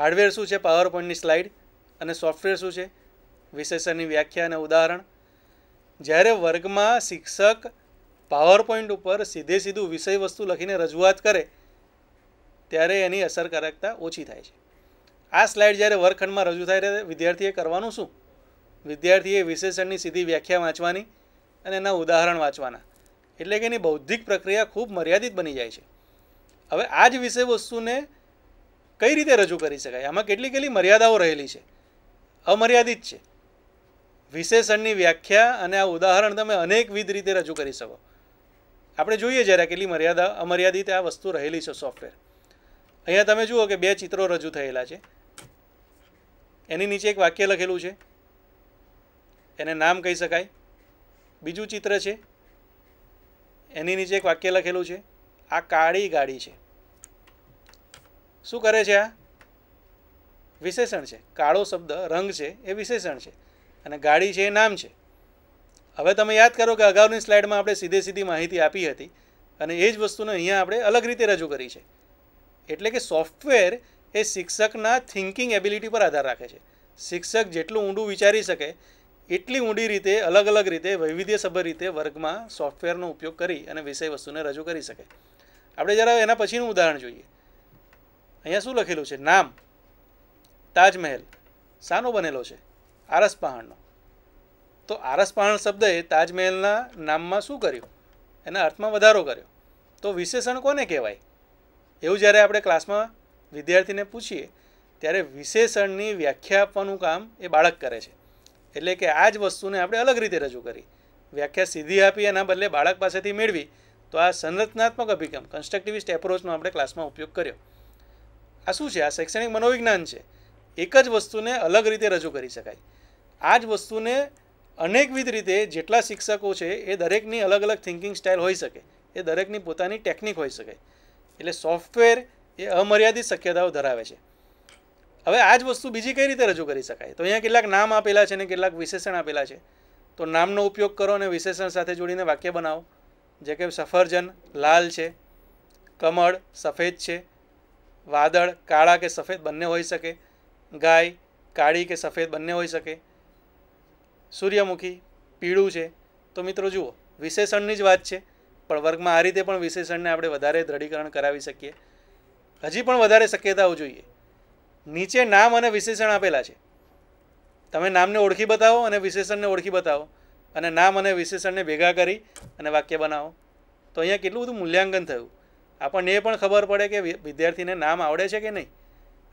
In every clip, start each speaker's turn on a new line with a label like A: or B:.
A: hardware શું છે power પોઈન્ટની સ્લાઇડ અને સોફ્ટવેર શું છે વિશેષણની વ્યાખ્યા અને ઉદાહરણ જ્યારે વર્ગમાં શિક્ષક પાવર પોઈન્ટ ઉપર સીધે સીધું વિષય વસ્તુ લખીને રજૂઆત કરે ત્યારે એની અસરકારકતા ઓછી થાય છે આ સ્લાઇડ જ્યારે વર્ગખંડમાં રજૂ થાય ત્યારે વિદ્યાર્થીએ કરવાનું શું વિદ્યાર્થીએ વિશેષણની સીધી વ્યાખ્યા વાંચવાની અને એના ઉદાહરણ વાંચવાના એટલે કે એની બૌદ્ધિક પ્રક્રિયા ખૂબ મર્યાદિત બની જાય છે હવે આ જ વિષય વસ્તુને કઈ રીતે રજૂ કરી શકાય આમાં કેટલી કેટલી મર્યાદાઓ રહેલી છે અમર્યાદિત છે વિશેષણની વ્યાખ્યા અને આ ઉદાહરણ તમે અનેકવિધ રીતે રજૂ કરી શકો આપણે જોઈએ જ્યારે કેટલી મર્યાદા અમર્યાદિત આ વસ્તુ રહેલી છે સોફ્ટવેર અહીંયા તમે જુઓ કે બે ચિત્રો રજૂ થયેલા છે એની નીચે એક વાક્ય લખેલું છે એને નામ કહી શકાય બીજું ચિત્ર છે એની નીચે એક વાક્ય લખેલું છે આ કાળી ગાડી છે શું કરે છે આ વિશેષણ છે કાળો શબ્દ રંગ છે એ વિશેષણ છે અને ગાડી છે એ નામ છે હવે તમે યાદ કરો કે અગાઉની સ્લાઇડમાં આપણે સીધે સીધી માહિતી આપી હતી અને એ જ વસ્તુને અહીંયા આપણે અલગ રીતે રજૂ કરી છે એટલે કે સોફ્ટવેર એ શિક્ષકના થિંકિંગ એબિલિટી પર આધાર રાખે છે શિક્ષક જેટલું ઊંડું વિચારી શકે એટલી ઊંડી રીતે અલગ અલગ રીતે વૈવિધ્યસભર રીતે વર્ગમાં સોફ્ટવેરનો ઉપયોગ કરી અને વિષય વસ્તુને રજૂ કરી શકે આપણે જરા એના પછીનું ઉદાહરણ જોઈએ અહીંયા શું લખેલું છે નામ તાજમહેલ શાનો બનેલો છે આરસ પહાણનો તો આરસ પહાણ શબ્દએ તાજમહેલના નામમાં શું કર્યું એના અર્થમાં વધારો કર્યો તો વિશેષણ કોને કહેવાય એવું જ્યારે આપણે ક્લાસમાં વિદ્યાર્થીને પૂછીએ ત્યારે વિશેષણની વ્યાખ્યા આપવાનું કામ એ બાળક કરે છે એટલે કે આ જ વસ્તુને આપણે અલગ રીતે રજૂ કરી વ્યાખ્યા સીધી આપી એના બદલે બાળક પાસેથી મેળવી તો આ સંરચનાત્મક અભિગમ કન્સ્ટ્રક્ટિવિસ્ટ એપ્રોચનો આપણે ક્લાસમાં ઉપયોગ કર્યો આ શું છે આ શૈક્ષણિક મનોવિજ્ઞાન છે એક જ વસ્તુને અલગ રીતે રજૂ કરી શકાય આ જ વસ્તુને અનેકવિધ રીતે જેટલા શિક્ષકો છે એ દરેકની અલગ અલગ થિંકિંગ સ્ટાઇલ હોઈ શકે એ દરેકની પોતાની ટેકનિક હોઈ શકે એટલે સોફ્ટવેર એ અમર્યાદિત શક્યતાઓ ધરાવે છે હવે આ જ વસ્તુ બીજી કઈ રીતે રજૂ કરી શકાય તો અહીંયા કેટલાક નામ આપેલા છે ને કેટલાક વિશેષણ આપેલા છે તો નામનો ઉપયોગ કરો અને વિશેષણ સાથે જોડીને વાક્ય બનાવો જે કે સફરજન લાલ છે કમળ સફેદ છે વાદળ કાળા કે સફેદ બંને હોઈ શકે ગાય કાળી કે સફેદ બંને હોઈ શકે સૂર્યમુખી પીળું છે તો મિત્રો જુઓ વિશેષણની જ વાત છે પણ વર્ગમાં આ રીતે પણ વિશેષણને આપણે વધારે દ્રઢીકરણ કરાવી શકીએ હજી પણ વધારે શક્યતાઓ જોઈએ નીચે નામ અને વિશેષણ આપેલા છે તમે નામને ઓળખી બતાવો અને વિશેષણને ઓળખી બતાવો અને નામ અને વિશેષણને ભેગા કરી અને વાક્ય બનાવો તો અહીંયા કેટલું બધું મૂલ્યાંકન થયું આપણને એ પણ ખબર પડે કે વિદ્યાર્થીને નામ આવડે છે કે નહીં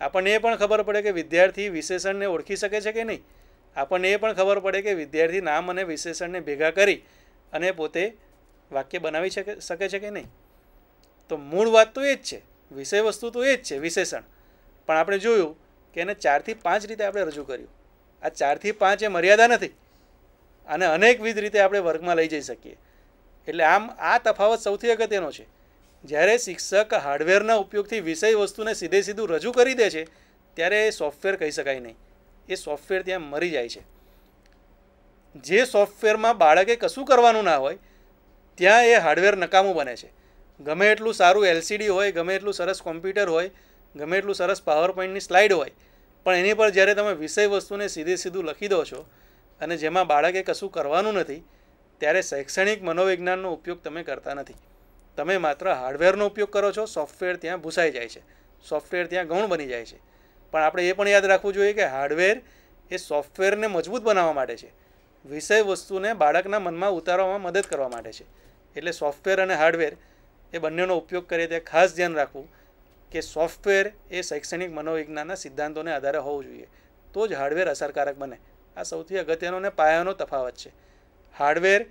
A: આપણને એ પણ ખબર પડે કે વિદ્યાર્થી વિશેષણને ઓળખી શકે છે કે નહીં આપણને એ પણ ખબર પડે કે વિદ્યાર્થી નામ અને વિશેષણને ભેગા કરી અને પોતે વાક્ય બનાવી શકે શકે છે કે નહીં તો મૂળ વાત તો એ જ છે વિષય વસ્તુ તો એ જ છે વિશેષણ પણ આપણે જોયું કે એને ચારથી પાંચ રીતે આપણે રજૂ કર્યું આ ચારથી પાંચ એ મર્યાદા નથી અને અનેકવિધ રીતે આપણે વર્ગમાં લઈ જઈ શકીએ એટલે આમ આ તફાવત સૌથી અગત્યનો છે જ્યારે શિક્ષક હાર્ડવેરના ઉપયોગથી વિષય વસ્તુને સીધે સીધું રજૂ કરી દે છે ત્યારે એ સોફ્ટવેર કહી શકાય નહીં એ સોફ્ટવેર ત્યાં મરી જાય છે જે સોફ્ટવેરમાં બાળકે કશું કરવાનું ના હોય ત્યાં એ હાર્ડવેર નકામું બને છે ગમે એટલું સારું એલસીડી હોય ગમે એટલું સરસ કોમ્પ્યુટર હોય ગમે એટલું સરસ પાવર પોઈન્ટની સ્લાઇડ હોય પણ એની પર જ્યારે તમે વિષય વસ્તુને સીધે સીધું લખી દો છો અને જેમાં બાળકે કશું કરવાનું નથી ત્યારે શૈક્ષણિક મનોવિજ્ઞાનનો ઉપયોગ તમે કરતા નથી તમે માત્ર હાર્ડવેરનો ઉપયોગ કરો છો સોફ્ટવેર ત્યાં ભૂસાઈ જાય છે સોફ્ટવેર ત્યાં ગૌણ બની જાય છે પણ આપણે એ પણ યાદ રાખવું જોઈએ કે હાર્ડવેર એ સોફ્ટવેરને મજબૂત બનાવવા માટે છે વિષય વસ્તુને બાળકના મનમાં ઉતારવામાં મદદ કરવા માટે છે એટલે સોફ્ટવેર અને હાર્ડવેર એ બંનેનો ઉપયોગ કરીએ તે ખાસ ધ્યાન રાખવું કે સોફ્ટવેર એ શૈક્ષણિક મનોવિજ્ઞાનના સિદ્ધાંતોને આધારે હોવું જોઈએ તો જ હાર્ડવેર અસરકારક બને આ સૌથી અગત્યનો અને પાયાનો તફાવત છે હાર્ડવેર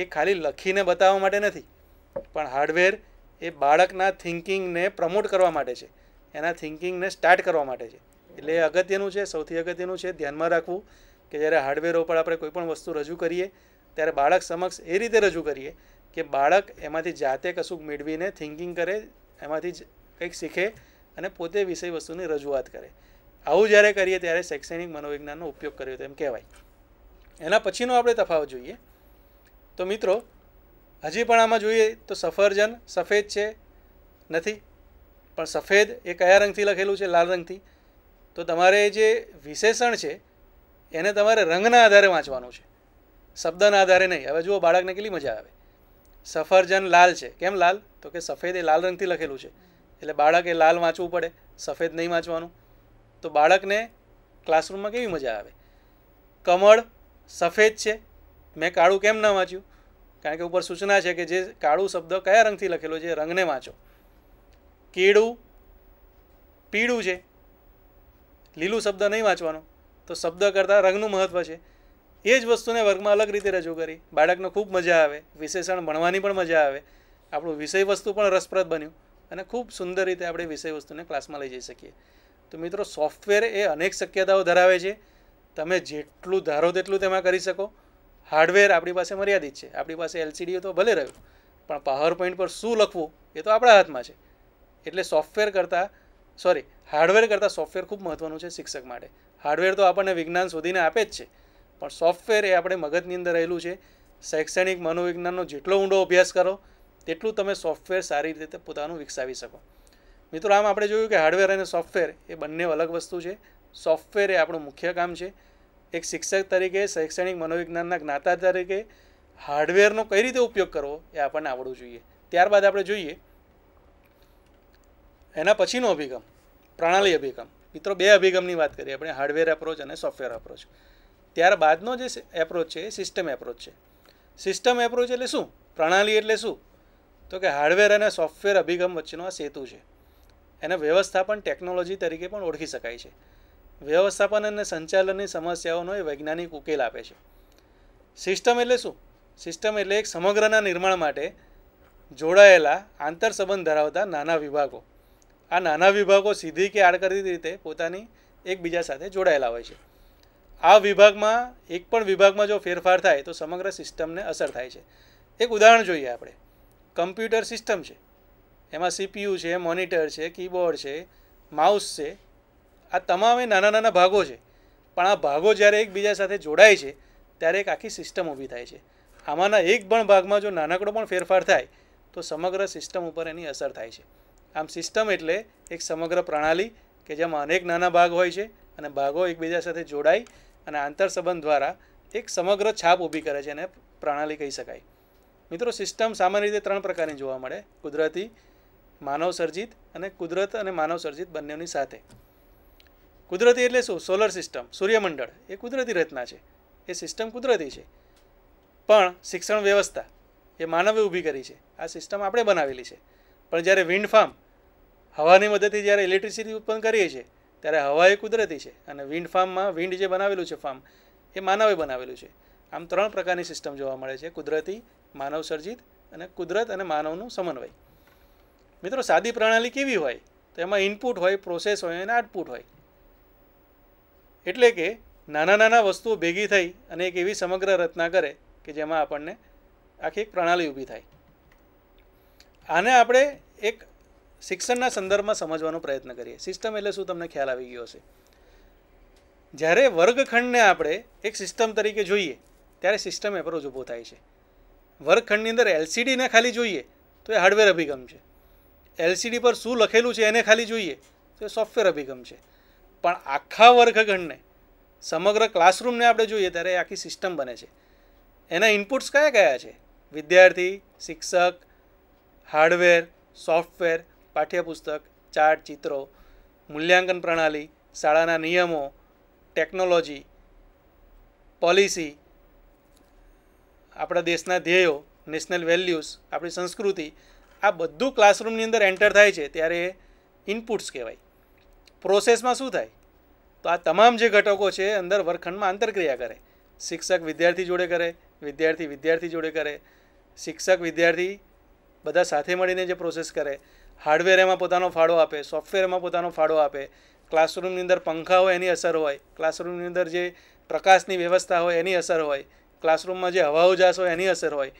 A: એ ખાલી લખીને બતાવવા માટે નથી પણ હાર્ડવેર એ બાળકના થિંકિંગને પ્રમોટ કરવા માટે છે એના થિંકિંગને સ્ટાર્ટ કરવા માટે છે એટલે એ અગત્યનું છે સૌથી અગત્યનું છે ધ્યાનમાં રાખવું કે જ્યારે હાર્ડવેર ઉપર આપણે કોઈપણ વસ્તુ રજૂ કરીએ ત્યારે બાળક સમક્ષ એ રીતે રજૂ કરીએ કે બાળક એમાંથી જાતે કશુંક મેળવીને થિંકિંગ કરે એમાંથી જ કંઈક શીખે અને પોતે વિષય વસ્તુની રજૂઆત કરે આવું જ્યારે કરીએ ત્યારે શૈક્ષણિક મનોવિજ્ઞાનનો ઉપયોગ કર્યો તેમ કહેવાય એના પછીનો આપણે તફાવત જોઈએ તો મિત્રો હજી પણ આમાં જોઈએ તો સફરજન સફેદ છે નથી પણ સફેદ એ કયા રંગથી લખેલું છે લાલ રંગથી તો તમારે જે વિશેષણ છે એને તમારે રંગના આધારે વાંચવાનું છે શબ્દના આધારે નહીં હવે જુઓ બાળકને કેટલી મજા આવે સફરજન લાલ છે કેમ લાલ તો કે સફેદ એ લાલ રંગથી લખેલું છે એટલે બાળકે લાલ વાંચવું પડે સફેદ નહીં વાંચવાનું તો બાળકને ક્લાસરૂમમાં કેવી મજા આવે કમળ સફેદ છે મેં કાળું કેમ ના વાંચ્યું કારણ કે ઉપર સૂચના છે કે જે કાળું શબ્દ કયા રંગથી લખેલો છે રંગને વાંચો કેળું પીળું છે લીલું શબ્દ નહીં વાંચવાનો તો શબ્દ કરતાં રંગનું મહત્ત્વ છે એ જ વસ્તુને વર્ગમાં અલગ રીતે રજૂ કરી બાળકને ખૂબ મજા આવે વિશેષણ ભણવાની પણ મજા આવે આપણું વિષય વસ્તુ પણ રસપ્રદ બન્યું અને ખૂબ સુંદર રીતે આપણે વિષય વસ્તુને ક્લાસમાં લઈ જઈ શકીએ તો મિત્રો સોફ્ટવેર એ અનેક શક્યતાઓ ધરાવે છે તમે જેટલું ધારો તેટલું તેમાં કરી શકો હાર્ડવેર આપણી પાસે મર્યાદિત છે આપણી પાસે એલસીડીઓ તો ભલે રહ્યું પણ પાવર પોઈન્ટ પર શું લખવું એ તો આપણા હાથમાં છે એટલે સોફ્ટવેર કરતાં સોરી હાર્ડવેર કરતાં સોફ્ટવેર ખૂબ મહત્ત્વનું છે શિક્ષક માટે હાર્ડવેર તો આપણને વિજ્ઞાન શોધીને આપે જ છે પણ સોફ્ટવેર એ આપણે મગજની અંદર રહેલું છે શૈક્ષણિક મનોવિજ્ઞાનનો જેટલો ઊંડો અભ્યાસ કરો તેટલું તમે સોફ્ટવેર સારી રીતે પોતાનું વિકસાવી શકો મિત્રો આમ આપણે જોયું કે હાર્ડવેર અને સોફ્ટવેર એ બંને અલગ વસ્તુ છે સોફ્ટવેર એ આપણું મુખ્ય કામ છે એક શિક્ષક તરીકે શૈક્ષણિક મનોવિજ્ઞાનના જ્ઞાતા તરીકે હાર્ડવેરનો કઈ રીતે ઉપયોગ કરવો એ આપણને આવડવું જોઈએ ત્યારબાદ આપણે જોઈએ એના પછીનો અભિગમ પ્રણાલી અભિગમ મિત્રો બે અભિગમની વાત કરીએ આપણે હાર્ડવેર એપ્રોચ અને સોફ્ટવેર એપ્રોચ ત્યારબાદનો જે એપ્રોચ છે એ સિસ્ટમ એપ્રોચ છે સિસ્ટમ એપ્રોચ એટલે શું પ્રણાલી એટલે શું તો કે હાર્ડવેર અને સોફ્ટવેર અભિગમ વચ્ચેનો આ સેતુ છે એને વ્યવસ્થાપન ટેકનોલોજી તરીકે પણ ઓળખી શકાય છે વ્યવસ્થાપન અને સંચાલનની સમસ્યાઓનો એ વૈજ્ઞાનિક ઉકેલ આપે છે સિસ્ટમ એટલે શું સિસ્ટમ એટલે એક સમગ્રના નિર્માણ માટે જોડાયેલા આંતર સંબંધ ધરાવતા નાના વિભાગો આ નાના વિભાગો સીધી કે આડકરી રીતે પોતાની એકબીજા સાથે જોડાયેલા હોય છે આ વિભાગમાં એક પણ વિભાગમાં જો ફેરફાર થાય તો સમગ્ર સિસ્ટમને અસર થાય છે એક ઉદાહરણ જોઈએ આપણે કમ્પ્યુટર સિસ્ટમ છે એમાં સીપીયુ છે મોનિટર છે કીબોર્ડ છે માઉસ છે આ તમામે નાના નાના ભાગો છે પણ આ ભાગો જ્યારે એકબીજા સાથે જોડાય છે ત્યારે એક આખી સિસ્ટમ ઊભી થાય છે આમાંના એક પણ ભાગમાં જો નાનકડો પણ ફેરફાર થાય તો સમગ્ર સિસ્ટમ ઉપર એની અસર થાય છે આમ સિસ્ટમ એટલે એક સમગ્ર પ્રણાલી કે જેમાં અનેક નાના ભાગ હોય છે અને ભાગો એકબીજા સાથે જોડાય અને આંતરસંબંધ દ્વારા એક સમગ્ર છાપ ઊભી કરે છે અને પ્રણાલી કહી શકાય મિત્રો સિસ્ટમ સામાન્ય રીતે ત્રણ પ્રકારની જોવા મળે કુદરતી માનવસર્જિત અને કુદરત અને માનવસર્જિત બંનેની સાથે કુદરતી એટલે શું સોલર સિસ્ટમ સૂર્યમંડળ એ કુદરતી રચના છે એ સિસ્ટમ કુદરતી છે પણ શિક્ષણ વ્યવસ્થા એ માનવે ઊભી કરી છે આ સિસ્ટમ આપણે બનાવેલી છે પણ જ્યારે વિન્ડ ફાર્મ હવાની મદદથી જ્યારે ઇલેક્ટ્રિસિટી ઉત્પન્ન કરીએ છીએ ત્યારે હવા એ કુદરતી છે અને વિન્ડ ફાર્મમાં વિન્ડ જે બનાવેલું છે ફાર્મ એ માનવે બનાવેલું છે આમ ત્રણ પ્રકારની સિસ્ટમ જોવા મળે છે કુદરતી માનવ સર્જિત અને કુદરત અને માનવનું સમન્વય મિત્રો સાદી પ્રણાલી કેવી હોય તો એમાં ઇનપુટ હોય પ્રોસેસ હોય અને આઉટપુટ હોય એટલે કે નાના નાના વસ્તુઓ ભેગી થઈ અને એક એવી સમગ્ર રચના કરે કે જેમાં આપણને આખી એક પ્રણાલી ઊભી થાય આને આપણે એક શિક્ષણના સંદર્ભમાં સમજવાનો પ્રયત્ન કરીએ સિસ્ટમ એટલે શું તમને ખ્યાલ આવી ગયો હશે જ્યારે વર્ગખંડને આપણે એક સિસ્ટમ તરીકે જોઈએ ત્યારે સિસ્ટમ એપ્રોચ ઊભો થાય છે વર્ગખંડની અંદર એલસીડીને ખાલી જોઈએ તો એ હાર્ડવેર અભિગમ છે એલસીડી પર શું લખેલું છે એને ખાલી જોઈએ તો એ સોફ્ટવેર અભિગમ છે પણ આખા વર્ગખંડને સમગ્ર ક્લાસરૂમને આપણે જોઈએ ત્યારે આખી સિસ્ટમ બને છે એના ઇનપુટ્સ કયા કયા છે વિદ્યાર્થી શિક્ષક હાર્ડવેર સોફ્ટવેર પાઠ્યપુસ્તક ચાર્ટ ચિત્રો મૂલ્યાંકન પ્રણાલી શાળાના નિયમો ટેકનોલોજી પોલિસી આપણા દેશના ધ્યેયો નેશનલ વેલ્યુઝ આપણી સંસ્કૃતિ આ બધું ક્લાસરૂમની અંદર એન્ટર થાય છે ત્યારે ઇનપુટ્સ કહેવાય પ્રોસેસમાં શું થાય તો આ તમામ જે ઘટકો છે અંદર વર્ગખંડમાં આંતરક્રિયા કરે શિક્ષક વિદ્યાર્થી જોડે કરે વિદ્યાર્થી વિદ્યાર્થી જોડે કરે શિક્ષક વિદ્યાર્થી બધા સાથે મળીને જે પ્રોસેસ કરે હાર્ડવેર એમાં પોતાનો ફાળો આપે સોફ્ટવેર એમાં પોતાનો ફાળો આપે ક્લાસરૂમની અંદર પંખા હોય એની અસર હોય ક્લાસરૂમની અંદર જે પ્રકાશની વ્યવસ્થા હોય એની અસર હોય ક્લાસરૂમમાં જે હવાઓ જાસ હોય એની અસર હોય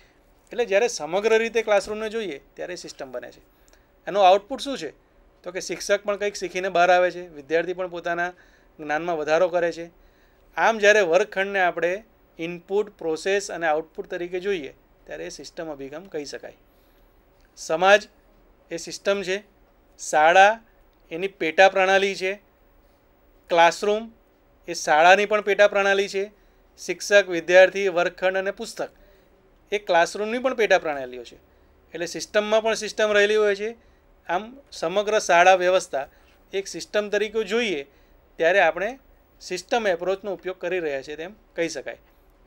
A: એટલે જ્યારે સમગ્ર રીતે ક્લાસરૂમને જોઈએ ત્યારે સિસ્ટમ બને છે એનું આઉટપુટ શું છે તો કે શિક્ષક પણ કંઈક શીખીને બહાર આવે છે વિદ્યાર્થી પણ પોતાના જ્ઞાનમાં વધારો કરે છે આમ જ્યારે વર્ગખંડને આપણે ઇનપુટ પ્રોસેસ અને આઉટપુટ તરીકે જોઈએ ત્યારે એ સિસ્ટમ અભિગમ કહી શકાય સમાજ એ સિસ્ટમ છે શાળા એની પેટા પ્રણાલી છે ક્લાસરૂમ એ શાળાની પણ પેટા પ્રણાલી છે શિક્ષક વિદ્યાર્થી વર્ગખંડ અને પુસ્તક એ ક્લાસરૂમની પણ પેટા પ્રણાલીઓ છે એટલે સિસ્ટમમાં પણ સિસ્ટમ રહેલી હોય છે આમ સમગ્ર શાળા વ્યવસ્થા એક સિસ્ટમ તરીકે જોઈએ ત્યારે આપણે સિસ્ટમ એપ્રોચનો ઉપયોગ કરી રહ્યા છીએ તેમ કહી શકાય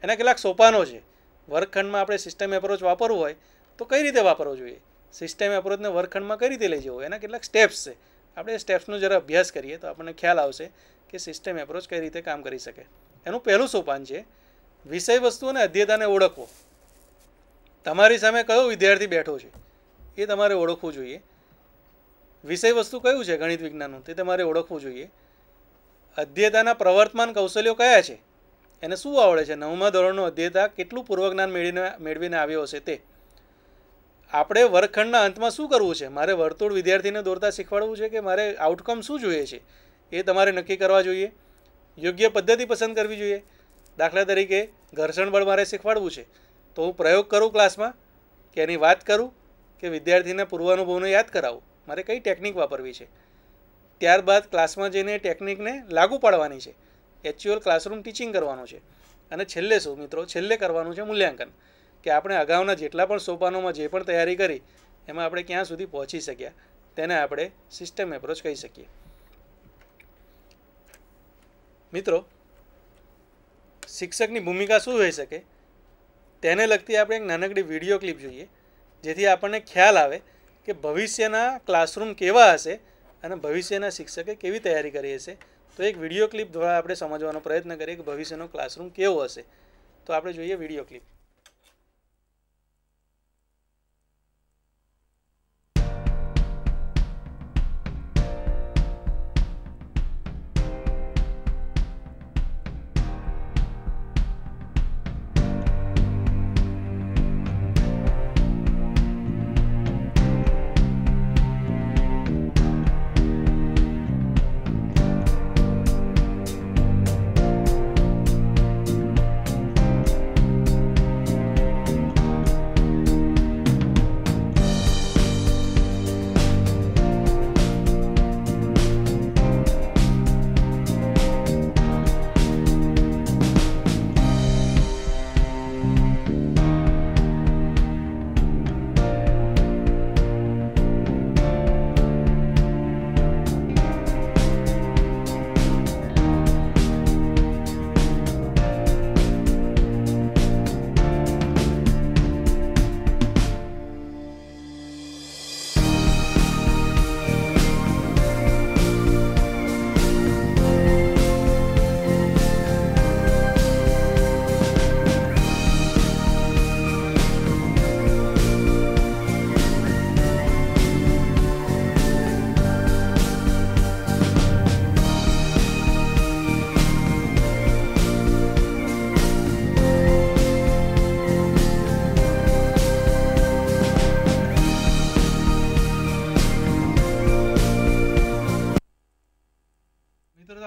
A: એના કેટલાક સોપાનો છે વર્ગખંડમાં આપણે સિસ્ટમ એપ્રોચ વાપરવું હોય તો કઈ રીતે વાપરવો જોઈએ સિસ્ટમ એપ્રોચને વર્ગખંડમાં કઈ રીતે લઈ જવો એના કેટલાક સ્ટેપ્સ છે આપણે સ્ટેપ્સનો જરા અભ્યાસ કરીએ તો આપણને ખ્યાલ આવશે કે સિસ્ટમ એપ્રોચ કઈ રીતે કામ કરી શકે એનું પહેલું સોપાન છે વિષય વસ્તુ અને અધ્યતાને ઓળખવો તમારી સામે કયો વિદ્યાર્થી બેઠો છે એ તમારે ઓળખવું જોઈએ વિષય વસ્તુ કયું છે ગણિત વિજ્ઞાનનું તે તમારે ઓળખવું જોઈએ અધ્યયતાના પ્રવર્તમાન કૌશલ્યો કયા છે એને શું આવડે છે નવમા ધોરણનું અધ્યયતા કેટલું પૂર્વજ્ઞાન મેળવીને મેળવીને આવ્યો હશે તે આપણે વર્ગખંડના અંતમાં શું કરવું છે મારે વર્તુળ વિદ્યાર્થીને દોરતા શીખવાડવું છે કે મારે આઉટકમ શું જોઈએ છે એ તમારે નક્કી કરવા જોઈએ યોગ્ય પદ્ધતિ પસંદ કરવી જોઈએ દાખલા તરીકે ઘર્ષણ બળ મારે શીખવાડવું છે તો હું પ્રયોગ કરું ક્લાસમાં કે એની વાત કરું કે વિદ્યાર્થીને પૂર્વાનુભવને યાદ કરાવું મારે કઈ ટેકનિક વાપરવી છે ત્યારબાદ ક્લાસમાં જઈને ટેકનિકને લાગુ પાડવાની છે એક્ચ્યુઅલ ક્લાસરૂમ ટીચિંગ કરવાનું છે અને છેલ્લે શું મિત્રો છેલ્લે કરવાનું છે મૂલ્યાંકન કે આપણે અગાઉના જેટલા પણ સોપાનોમાં જે પણ તૈયારી કરી એમાં આપણે ક્યાં સુધી પહોંચી શક્યા તેને આપણે સિસ્ટમ એપ્રોચ કહી શકીએ મિત્રો શિક્ષકની ભૂમિકા શું હોઈ શકે તેને લગતી આપણે એક નાનકડી વિડીયો ક્લિપ જોઈએ જેથી આપણને ખ્યાલ આવે કે ભવિષ્યના ક્લાસરૂમ કેવા હશે અને ભવિષ્યના શિક્ષકે કેવી તૈયારી કરી હશે તો એક વિડીયો ક્લિપ દ્વારા આપણે સમજવાનો પ્રયત્ન કરીએ કે ભવિષ્યનો ક્લાસરૂમ કેવો હશે તો આપણે જોઈએ વિડીયો ક્લિપ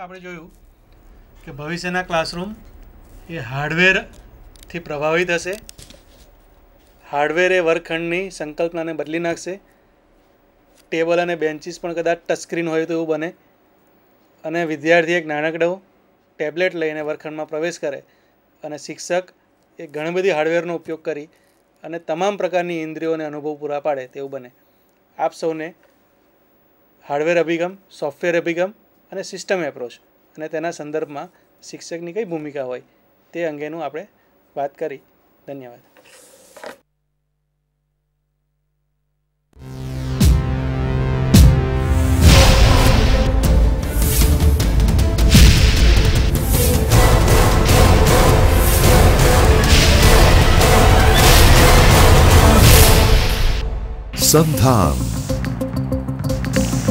A: આપણે જોયું કે ભવિષ્યના ક્લાસરૂમ એ હાર્ડવેરથી પ્રભાવિત હશે હાર્ડવેર એ વર્ગખંડની સંકલ્પનાને બદલી નાખશે ટેબલ અને બેન્ચીસ પણ કદાચ ટચસ્ક્રીન હોય તો એવું બને અને વિદ્યાર્થી એક નાનકડો ટેબ્લેટ લઈને વર્ગખંડમાં પ્રવેશ કરે અને શિક્ષક એ ઘણી બધી હાર્ડવેરનો ઉપયોગ કરી અને તમામ પ્રકારની ઇન્દ્રિયોને અનુભવ પૂરા પાડે તેવું બને આપ સૌને હાર્ડવેર અભિગમ સોફ્ટવેર અભિગમ અને સિસ્ટમ એપ્રોચ અને તેના સંદર્ભમાં શિક્ષકની કઈ ભૂમિકા હોય તે અંગેનું આપણે વાત કરી ધન્યવાદ સંધાન